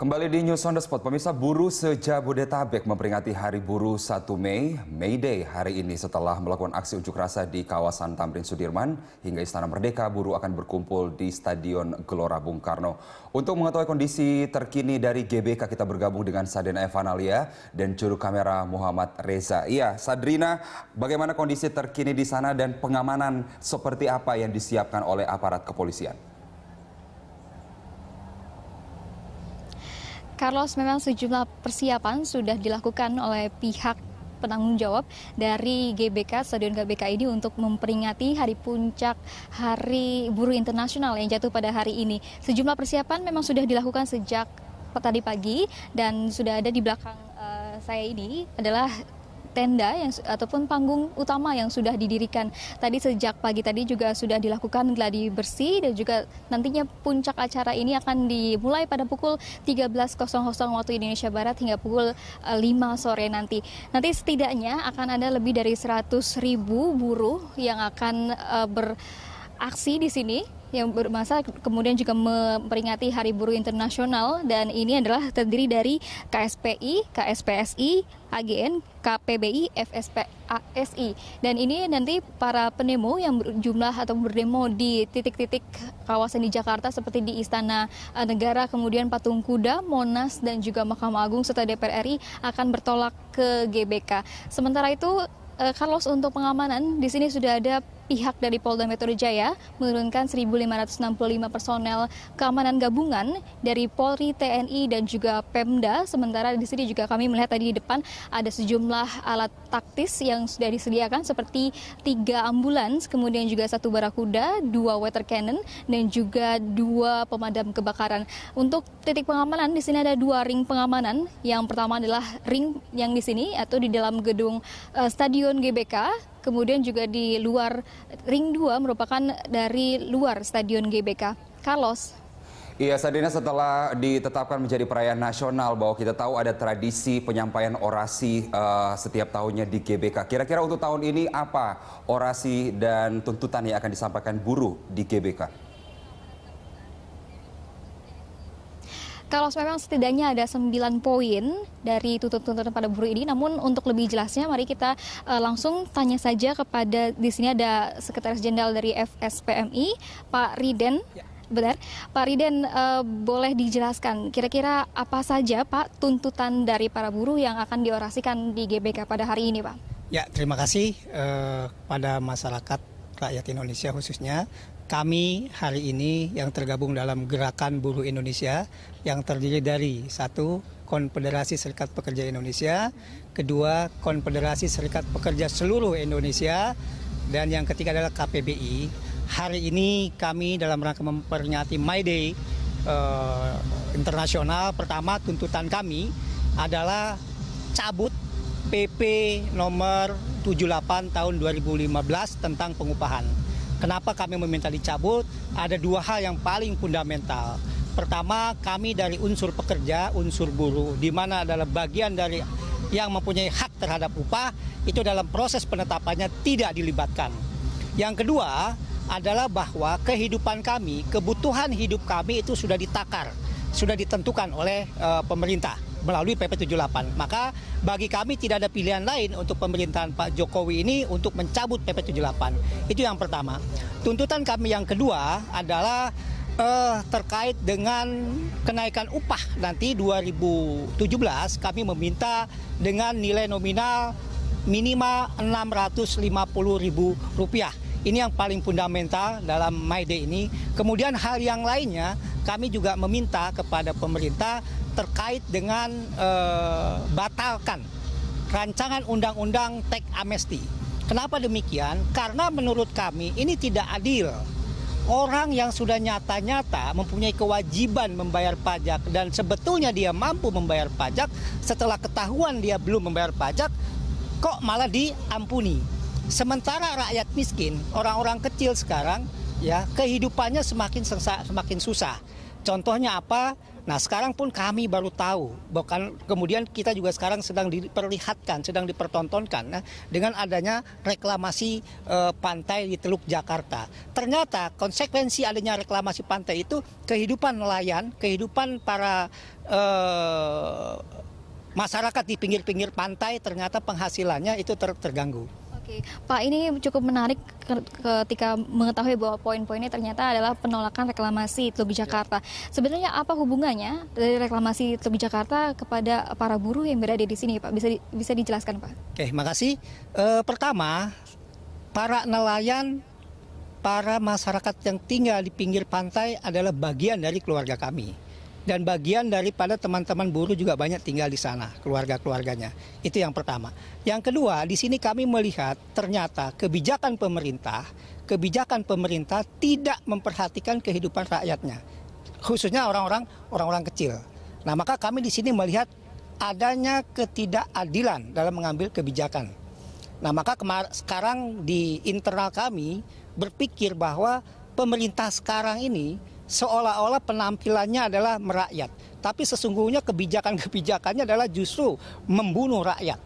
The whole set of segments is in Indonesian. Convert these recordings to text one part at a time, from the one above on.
Kembali di News on the Spot, pemirsa buruh sejabodetabek memperingati Hari Buruh 1 Mei, May Day hari ini setelah melakukan aksi unjuk rasa di kawasan Tamrin Sudirman hingga Istana Merdeka, buruh akan berkumpul di Stadion Gelora Bung Karno. Untuk mengetahui kondisi terkini dari GBK, kita bergabung dengan Sadrina Evanalia dan juru kamera Muhammad Reza. Iya, Sadrina, bagaimana kondisi terkini di sana dan pengamanan seperti apa yang disiapkan oleh aparat kepolisian? Carlos, memang sejumlah persiapan sudah dilakukan oleh pihak penanggung jawab dari GBK Stadion GBK ini untuk memperingati hari puncak Hari Buruh Internasional yang jatuh pada hari ini. Sejumlah persiapan memang sudah dilakukan sejak tadi pagi dan sudah ada di belakang uh, saya ini adalah tenda yang ataupun panggung utama yang sudah didirikan. Tadi sejak pagi tadi juga sudah dilakukan gladi bersih dan juga nantinya puncak acara ini akan dimulai pada pukul 13.00 waktu Indonesia Barat hingga pukul 5 eh, sore nanti. Nanti setidaknya akan ada lebih dari 100.000 ribu buruh yang akan uh, ber aksi di sini yang bermasa kemudian juga memperingati Hari Buruh Internasional dan ini adalah terdiri dari KSPI, KSPSI, AGN, KPBI, FSPASI dan ini nanti para penemu yang berjumlah atau berdemo di titik-titik kawasan di Jakarta seperti di Istana eh, Negara, kemudian Patung Kuda, Monas dan juga Mahkamah Agung serta DPR RI akan bertolak ke GBK. Sementara itu eh, Carlos untuk pengamanan di sini sudah ada pihak dari Polda Metro Jaya menurunkan 1.565 personel keamanan gabungan dari Polri, TNI, dan juga Pemda. Sementara di sini juga kami melihat tadi di depan ada sejumlah alat taktis yang sudah disediakan seperti tiga ambulans, kemudian juga satu barakuda, dua water cannon, dan juga dua pemadam kebakaran. Untuk titik pengamanan di sini ada dua ring pengamanan. Yang pertama adalah ring yang di sini atau di dalam gedung uh, Stadion GBK kemudian juga di luar ring 2 merupakan dari luar Stadion GBK. Carlos. Iya, Sadina setelah ditetapkan menjadi perayaan nasional bahwa kita tahu ada tradisi penyampaian orasi uh, setiap tahunnya di GBK. Kira-kira untuk tahun ini apa orasi dan tuntutan yang akan disampaikan buruh di GBK? Kalau memang setidaknya ada 9 poin dari tuntutan-tuntutan pada buruh ini, namun untuk lebih jelasnya mari kita uh, langsung tanya saja kepada di sini ada Sekretaris Jenderal dari FSPMI, Pak Riden. Ya. Benar, Pak Riden uh, boleh dijelaskan kira-kira apa saja Pak tuntutan dari para buruh yang akan diorasikan di GBK pada hari ini Pak? Ya, terima kasih uh, eh, pada masyarakat rakyat Indonesia khususnya kami hari ini yang tergabung dalam Gerakan Buruh Indonesia yang terdiri dari satu Konfederasi Serikat Pekerja Indonesia, kedua Konfederasi Serikat Pekerja seluruh Indonesia, dan yang ketiga adalah KPBI. Hari ini kami dalam rangka memperingati My Day eh, internasional pertama tuntutan kami adalah cabut PP nomor 78 tahun 2015 tentang pengupahan. Kenapa kami meminta dicabut? Ada dua hal yang paling fundamental. Pertama, kami dari unsur pekerja, unsur buruh, di mana adalah bagian dari yang mempunyai hak terhadap upah, itu dalam proses penetapannya tidak dilibatkan. Yang kedua adalah bahwa kehidupan kami, kebutuhan hidup kami itu sudah ditakar, sudah ditentukan oleh uh, pemerintah melalui PP 78. Maka bagi kami tidak ada pilihan lain untuk pemerintahan Pak Jokowi ini untuk mencabut PP 78. Itu yang pertama. Tuntutan kami yang kedua adalah eh, terkait dengan kenaikan upah nanti 2017 kami meminta dengan nilai nominal minimal Rp650.000. Ini yang paling fundamental dalam MyDay ini. Kemudian hal yang lainnya kami juga meminta kepada pemerintah terkait dengan eh, batalkan rancangan undang-undang teks amnesti. Kenapa demikian? Karena menurut kami ini tidak adil. Orang yang sudah nyata-nyata mempunyai kewajiban membayar pajak dan sebetulnya dia mampu membayar pajak, setelah ketahuan dia belum membayar pajak, kok malah diampuni. Sementara rakyat miskin, orang-orang kecil sekarang ya kehidupannya semakin sengsa, semakin susah. Contohnya apa? Nah sekarang pun kami baru tahu, bahkan kemudian kita juga sekarang sedang diperlihatkan, sedang dipertontonkan nah, dengan adanya reklamasi eh, pantai di Teluk Jakarta. Ternyata konsekuensi adanya reklamasi pantai itu kehidupan nelayan, kehidupan para eh, masyarakat di pinggir-pinggir pantai ternyata penghasilannya itu ter terganggu. Oke, Pak ini cukup menarik ketika mengetahui bahwa poin-poinnya ternyata adalah penolakan reklamasi Teluk Jakarta. Ya. Sebenarnya apa hubungannya dari reklamasi Teluk Jakarta kepada para buruh yang berada di sini, Pak? Bisa di, bisa dijelaskan, Pak? Oke, makasih. E, pertama, para nelayan, para masyarakat yang tinggal di pinggir pantai adalah bagian dari keluarga kami dan bagian daripada teman-teman buruh juga banyak tinggal di sana, keluarga-keluarganya. Itu yang pertama. Yang kedua, di sini kami melihat ternyata kebijakan pemerintah, kebijakan pemerintah tidak memperhatikan kehidupan rakyatnya, khususnya orang-orang orang-orang kecil. Nah, maka kami di sini melihat adanya ketidakadilan dalam mengambil kebijakan. Nah, maka sekarang di internal kami berpikir bahwa pemerintah sekarang ini seolah-olah penampilannya adalah merakyat. Tapi sesungguhnya kebijakan-kebijakannya adalah justru membunuh rakyat.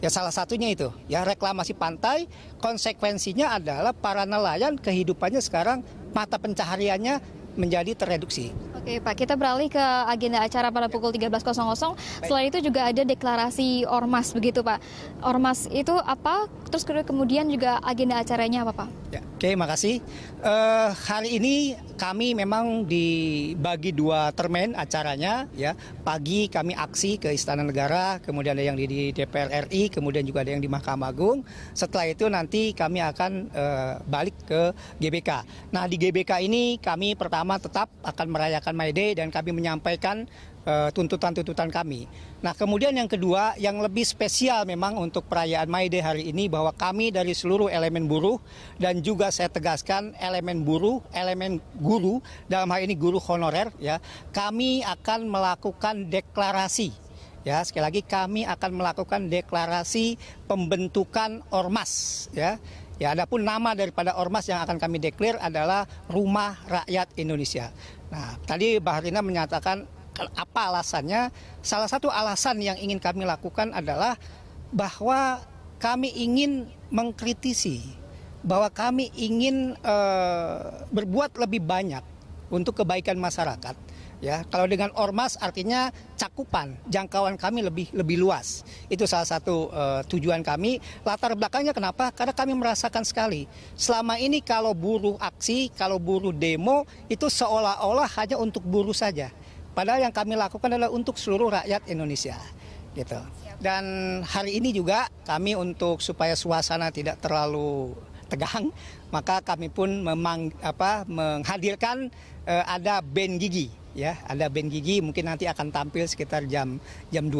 Ya salah satunya itu, ya reklamasi pantai konsekuensinya adalah para nelayan kehidupannya sekarang mata pencahariannya menjadi tereduksi. Oke Pak, kita beralih ke agenda acara pada ya. pukul 13.00. Selain itu juga ada deklarasi Ormas begitu Pak. Ormas itu apa? Terus kemudian juga agenda acaranya apa Pak? Ya. Oke, makasih. Uh, hari ini kami memang dibagi dua termen acaranya. Ya, pagi kami aksi ke Istana Negara, kemudian ada yang di, DPR RI, kemudian juga ada yang di Mahkamah Agung. Setelah itu nanti kami akan uh, balik ke GBK. Nah, di GBK ini kami pertama tetap akan merayakan May Day dan kami menyampaikan Eh, tuntutan-tuntutan kami. Nah, kemudian yang kedua, yang lebih spesial memang untuk perayaan May Day hari ini bahwa kami dari seluruh elemen buruh dan juga saya tegaskan elemen buruh, elemen guru dalam hal ini guru honorer ya, kami akan melakukan deklarasi ya sekali lagi kami akan melakukan deklarasi pembentukan ormas ya Ya, adapun nama daripada ormas yang akan kami deklir adalah Rumah Rakyat Indonesia. Nah, tadi Baharina menyatakan Kan apa alasannya? Salah satu alasan yang ingin kami lakukan adalah bahwa kami ingin mengkritisi, bahwa kami ingin e, berbuat lebih banyak untuk kebaikan masyarakat. Ya, kalau dengan ormas artinya cakupan jangkauan kami lebih lebih luas. Itu salah satu uh, tujuan kami. Latar belakangnya kenapa? Karena kami merasakan sekali selama ini kalau buruh aksi, kalau buruh demo itu seolah-olah hanya untuk buruh saja. Padahal yang kami lakukan adalah untuk seluruh rakyat Indonesia. Gitu. Dan hari ini juga kami untuk supaya suasana tidak terlalu tegang, maka kami pun memang apa menghadirkan eh, ada band gigi ya, ada band gigi mungkin nanti akan tampil sekitar jam jam 2.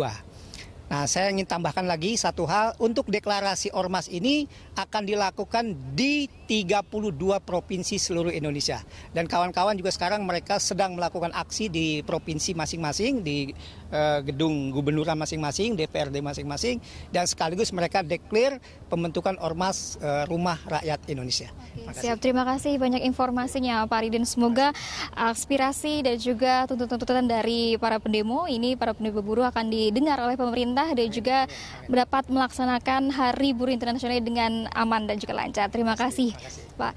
Nah, saya ingin tambahkan lagi satu hal, untuk deklarasi ormas ini akan dilakukan di 32 provinsi seluruh Indonesia. Dan kawan-kawan juga sekarang mereka sedang melakukan aksi di provinsi masing-masing, di eh, gedung gubernuran masing-masing, DPRD masing-masing, dan sekaligus mereka deklar pembentukan ormas eh, rumah rakyat Indonesia. Oke, siap, terima kasih banyak informasinya Pak Ridin. Semoga aspirasi dan juga tuntutan-tuntutan dari para pendemo ini, para pendemo buruh akan didengar oleh pemerintah pemerintah dan juga dapat melaksanakan Hari Buruh Internasional dengan aman dan juga lancar. Terima kasih, Pak.